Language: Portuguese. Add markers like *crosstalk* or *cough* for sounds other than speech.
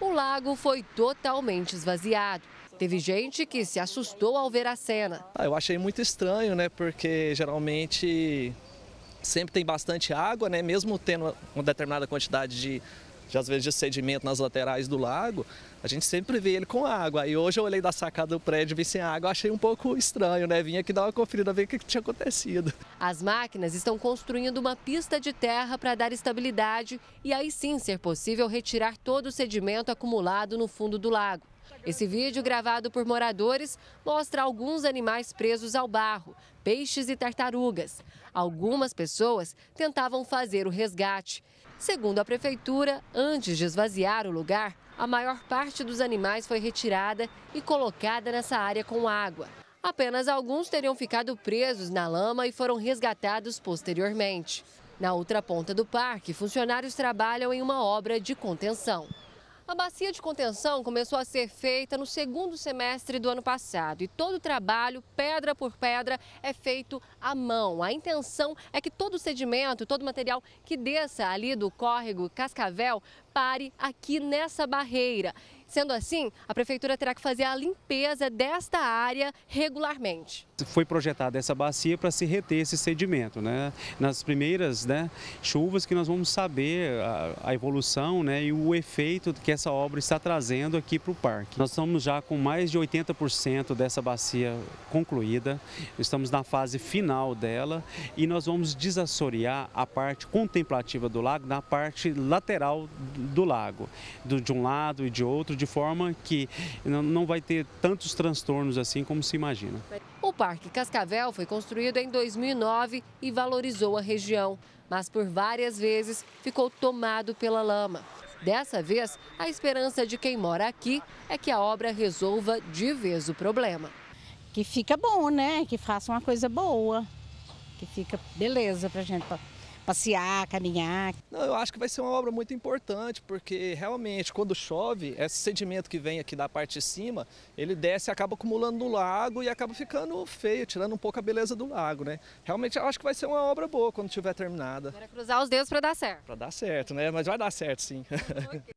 o lago foi totalmente esvaziado. Teve gente que se assustou ao ver a cena. Ah, eu achei muito estranho, né? Porque geralmente sempre tem bastante água, né? Mesmo tendo uma determinada quantidade de já às vezes de sedimento nas laterais do lago, a gente sempre vê ele com água. E hoje eu olhei da sacada do prédio, vi sem água, achei um pouco estranho, né? Vim aqui dar uma conferida, ver o que tinha acontecido. As máquinas estão construindo uma pista de terra para dar estabilidade e aí sim ser possível retirar todo o sedimento acumulado no fundo do lago. Esse vídeo, gravado por moradores, mostra alguns animais presos ao barro, peixes e tartarugas. Algumas pessoas tentavam fazer o resgate. Segundo a prefeitura, antes de esvaziar o lugar, a maior parte dos animais foi retirada e colocada nessa área com água. Apenas alguns teriam ficado presos na lama e foram resgatados posteriormente. Na outra ponta do parque, funcionários trabalham em uma obra de contenção. A bacia de contenção começou a ser feita no segundo semestre do ano passado e todo o trabalho, pedra por pedra, é feito à mão. A intenção é que todo o sedimento, todo o material que desça ali do córrego Cascavel pare aqui nessa barreira. Sendo assim, a prefeitura terá que fazer a limpeza desta área regularmente. Foi projetada essa bacia para se reter esse sedimento. Né? Nas primeiras né, chuvas que nós vamos saber a, a, evolução né, e o efeito que essa obra está trazendo aqui para o parque. Nós estamos já com mais de 80% dessa bacia concluída, estamos na fase final dela e nós vamos desassorear a parte contemplativa do lago na parte lateral do lago, do, de um lado e de outro, de forma que não, não vai ter tantos transtornos assim como se imagina. O Parque Cascavel foi construído em 2009 e valorizou a região, mas por várias vezes ficou tomado pela lama. Dessa vez, a esperança de quem mora aqui é que a obra resolva de vez o problema. Que fica bom, né? Que faça uma coisa boa, que fica beleza para gente passear, caminhar. Não, eu acho que vai ser uma obra muito importante, porque realmente quando chove, esse sedimento que vem aqui da parte de cima, ele desce e acaba acumulando no lago e acaba ficando feio, tirando um pouco a beleza do lago, né? Realmente eu acho que vai ser uma obra boa quando tiver terminada. Agora é cruzar os dedos para dar certo. Para dar certo, né? Mas vai dar certo sim. Okay. *laughs*